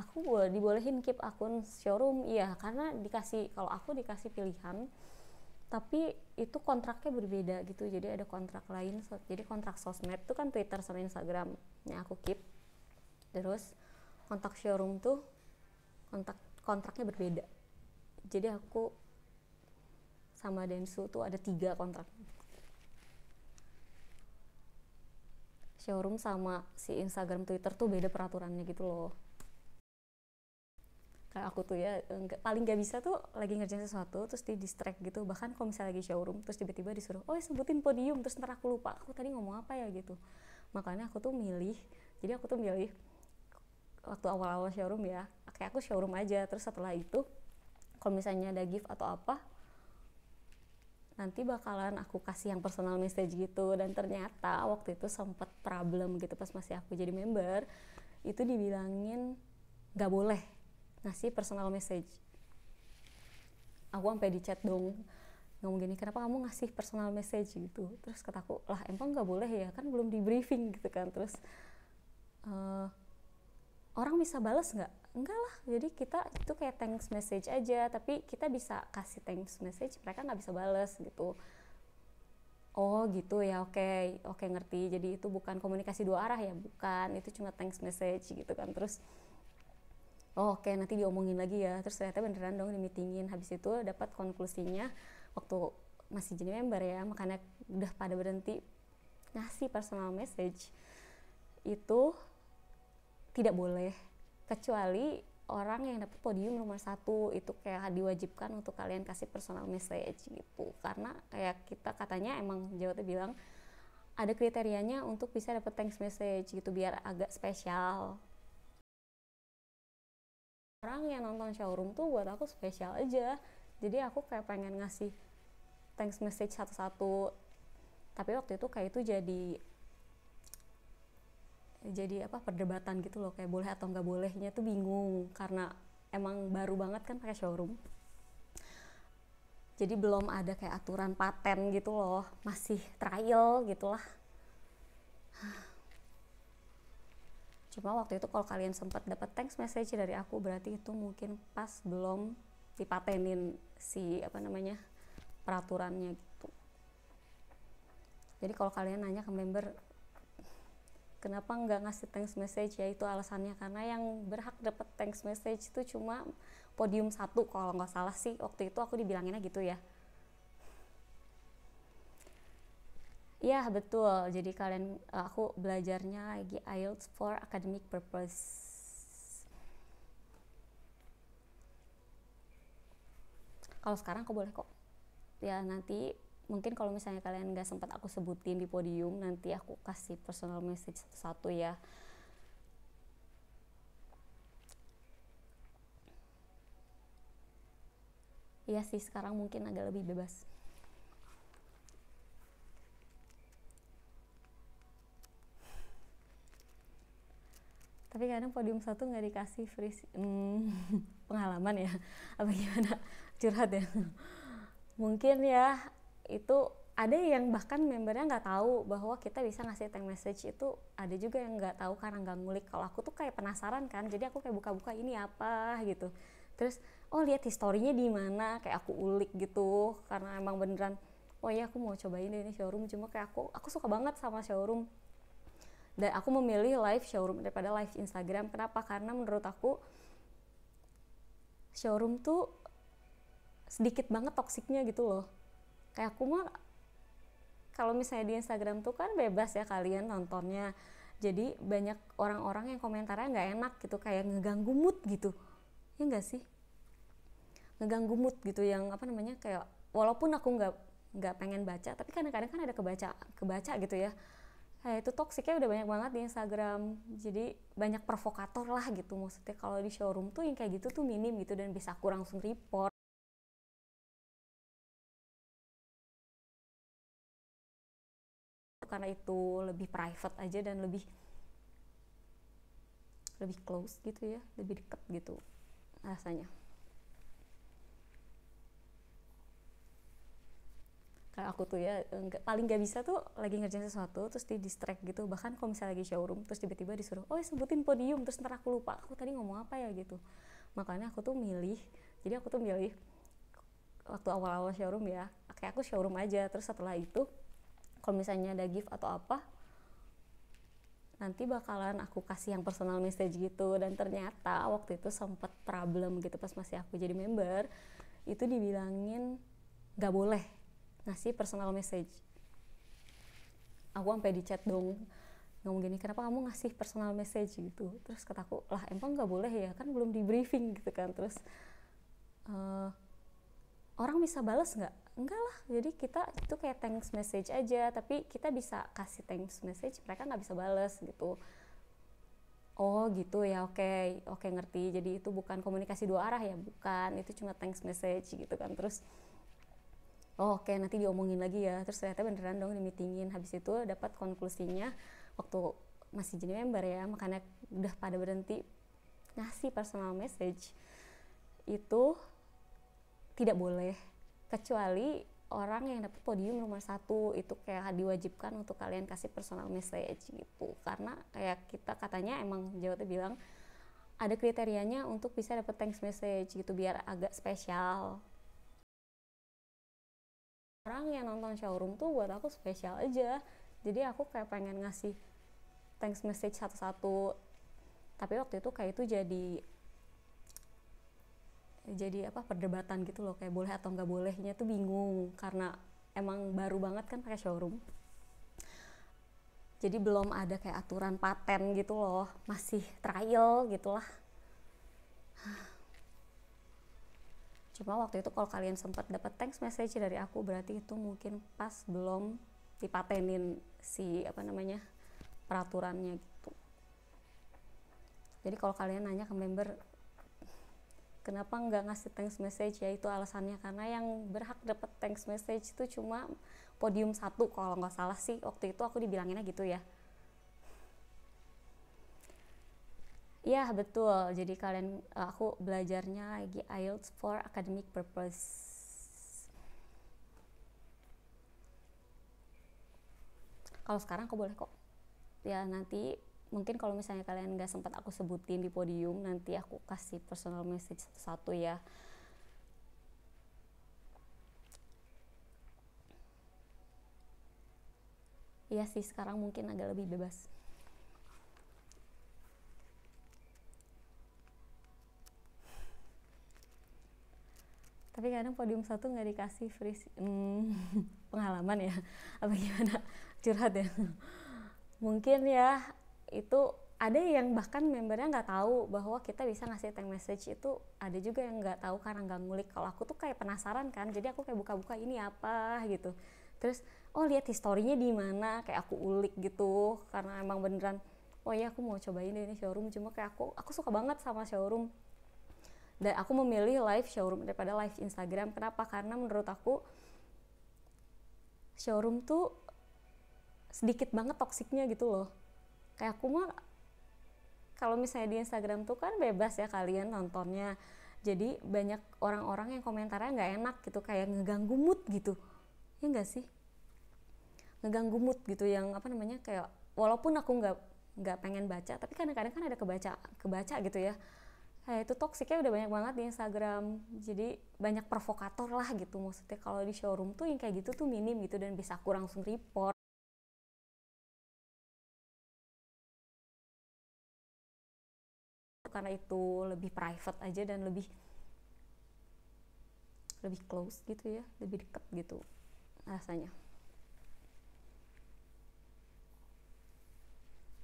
aku boleh dibolehin keep akun showroom iya karena dikasih kalau aku dikasih pilihan tapi itu kontraknya berbeda gitu jadi ada kontrak lain jadi kontrak sosmed itu kan Twitter sama Instagram yang aku keep terus kontak showroom tuh kontak kontraknya berbeda jadi aku sama Densu tuh ada tiga kontrak showroom sama si Instagram Twitter tuh beda peraturannya gitu loh kayak aku tuh ya enggak, paling gak bisa tuh lagi ngerjain sesuatu terus di distract gitu bahkan kalau misalnya lagi showroom terus tiba-tiba disuruh oh ya sebutin podium terus ntar aku lupa aku tadi ngomong apa ya gitu makanya aku tuh milih jadi aku tuh milih waktu awal-awal showroom ya kayak aku showroom aja terus setelah itu kalau misalnya ada gift atau apa nanti bakalan aku kasih yang personal message gitu dan ternyata waktu itu sempet problem gitu pas masih aku jadi member itu dibilangin gak boleh ngasih personal message aku sampai di chat dong ngomong gini kenapa kamu ngasih personal message gitu terus kataku lah emang nggak boleh ya kan belum di briefing gitu kan terus uh, orang bisa balas nggak enggak lah jadi kita itu kayak thanks message aja tapi kita bisa kasih thanks message mereka nggak bisa balas gitu oh gitu ya oke okay. oke okay, ngerti jadi itu bukan komunikasi dua arah ya bukan itu cuma thanks message gitu kan terus oh oke nanti diomongin lagi ya terus ternyata beneran dong di meetingin habis itu dapat konklusinya waktu masih jadi member ya makanya udah pada berhenti ngasih personal message itu tidak boleh kecuali orang yang dapat podium nomor satu itu kayak diwajibkan untuk kalian kasih personal message gitu karena kayak kita katanya emang Jawa tuh bilang ada kriterianya untuk bisa dapat thanks message gitu biar agak spesial orang yang nonton showroom tuh buat aku spesial aja jadi aku kayak pengen ngasih thanks message satu-satu tapi waktu itu kayak itu jadi jadi apa perdebatan gitu loh kayak boleh atau nggak bolehnya tuh bingung karena emang baru banget kan pakai showroom jadi belum ada kayak aturan paten gitu loh masih trial gitulah cuma waktu itu kalau kalian sempat dapat text message dari aku berarti itu mungkin pas belum dipatenin si apa namanya peraturannya gitu jadi kalau kalian nanya ke member kenapa nggak ngasih thanks message ya itu alasannya karena yang berhak dapat thanks message itu cuma podium satu kalau nggak salah sih waktu itu aku dibilanginnya gitu ya Iya betul. Jadi kalian eh, aku belajarnya lagi IELTS for academic purpose. Kalau sekarang aku boleh kok. Ya nanti mungkin kalau misalnya kalian nggak sempat aku sebutin di podium, nanti aku kasih personal message satu-satu ya. Iya sih sekarang mungkin agak lebih bebas. tapi kadang podium satu nggak dikasih free hmm, pengalaman ya apa gimana curhat ya mungkin ya itu ada yang bahkan membernya nggak tahu bahwa kita bisa ngasih tag message itu ada juga yang nggak tahu karena nggak ngulik kalau aku tuh kayak penasaran kan jadi aku kayak buka-buka ini apa gitu terus oh lihat historinya di mana kayak aku ulik gitu karena emang beneran oh ya aku mau cobain ini showroom cuma kayak aku aku suka banget sama showroom dan aku memilih live showroom daripada live Instagram kenapa karena menurut aku showroom tuh sedikit banget toksiknya gitu loh kayak aku mah kalau misalnya di Instagram tuh kan bebas ya kalian nontonnya jadi banyak orang-orang yang komentarnya nggak enak gitu kayak ngeganggu mood gitu ya nggak sih ngeganggu mood gitu yang apa namanya kayak walaupun aku nggak nggak pengen baca tapi kadang-kadang kan ada kebaca kebaca gitu ya Nah, itu toksiknya udah banyak banget di Instagram. Jadi banyak provokator lah gitu. Maksudnya kalau di showroom tuh yang kayak gitu tuh minim gitu dan bisa aku langsung report. Karena itu lebih private aja dan lebih lebih close gitu ya, lebih deket gitu rasanya. kayak aku tuh ya enggak, eh, paling gak bisa tuh lagi ngerjain sesuatu terus di distract gitu bahkan kalau misalnya lagi showroom terus tiba-tiba disuruh oh ya sebutin podium terus ntar aku lupa aku tadi ngomong apa ya gitu makanya aku tuh milih jadi aku tuh milih waktu awal-awal showroom ya kayak aku showroom aja terus setelah itu kalau misalnya ada gift atau apa nanti bakalan aku kasih yang personal message gitu dan ternyata waktu itu sempet problem gitu pas masih aku jadi member itu dibilangin gak boleh ngasih personal message aku sampai di chat dong ngomong gini kenapa kamu ngasih personal message gitu terus kataku lah emang nggak boleh ya kan belum di briefing gitu kan terus uh, orang bisa balas nggak enggak lah jadi kita itu kayak thanks message aja tapi kita bisa kasih thanks message mereka nggak bisa balas gitu oh gitu ya oke okay. oke okay, ngerti jadi itu bukan komunikasi dua arah ya bukan itu cuma thanks message gitu kan terus oh oke okay, nanti diomongin lagi ya terus ternyata beneran dong di meetingin habis itu dapat konklusinya waktu masih jadi member ya makanya udah pada berhenti ngasih personal message itu tidak boleh kecuali orang yang dapat podium nomor satu itu kayak diwajibkan untuk kalian kasih personal message gitu karena kayak kita katanya emang Jawa tuh bilang ada kriterianya untuk bisa dapat thanks message gitu biar agak spesial orang yang nonton showroom tuh buat aku spesial aja jadi aku kayak pengen ngasih thanks message satu-satu tapi waktu itu kayak itu jadi jadi apa perdebatan gitu loh kayak boleh atau nggak bolehnya tuh bingung karena emang baru banget kan pakai showroom jadi belum ada kayak aturan paten gitu loh masih trial gitulah cuma waktu itu kalau kalian sempat dapat thanks message dari aku berarti itu mungkin pas belum dipatenin si apa namanya peraturannya gitu jadi kalau kalian nanya ke member kenapa nggak ngasih thanks message ya itu alasannya karena yang berhak dapat thanks message itu cuma podium satu kalau nggak salah sih waktu itu aku dibilanginnya gitu ya Iya betul. Jadi kalian eh, aku belajarnya lagi IELTS for academic purpose. Kalau sekarang aku boleh kok. Ya nanti mungkin kalau misalnya kalian nggak sempat aku sebutin di podium nanti aku kasih personal message satu ya. Iya sih sekarang mungkin agak lebih bebas. tapi kadang podium satu nggak dikasih free hmm, pengalaman ya apa gimana curhat ya mungkin ya itu ada yang bahkan membernya nggak tahu bahwa kita bisa ngasih tag message itu ada juga yang nggak tahu karena nggak ngulik kalau aku tuh kayak penasaran kan jadi aku kayak buka-buka ini apa gitu terus oh lihat historinya di mana kayak aku ulik gitu karena emang beneran oh iya aku mau cobain ini showroom cuma kayak aku aku suka banget sama showroom dan aku memilih live showroom daripada live Instagram kenapa karena menurut aku showroom tuh sedikit banget toksiknya gitu loh kayak aku mah kalau misalnya di Instagram tuh kan bebas ya kalian nontonnya jadi banyak orang-orang yang komentarnya nggak enak gitu kayak ngeganggu mood gitu ya enggak sih ngeganggu mood gitu yang apa namanya kayak walaupun aku nggak nggak pengen baca tapi kadang-kadang kan ada kebaca kebaca gitu ya kayak nah, itu toksiknya udah banyak banget di Instagram jadi banyak provokator lah gitu maksudnya kalau di showroom tuh yang kayak gitu tuh minim gitu dan bisa aku langsung report karena itu lebih private aja dan lebih lebih close gitu ya lebih deket gitu rasanya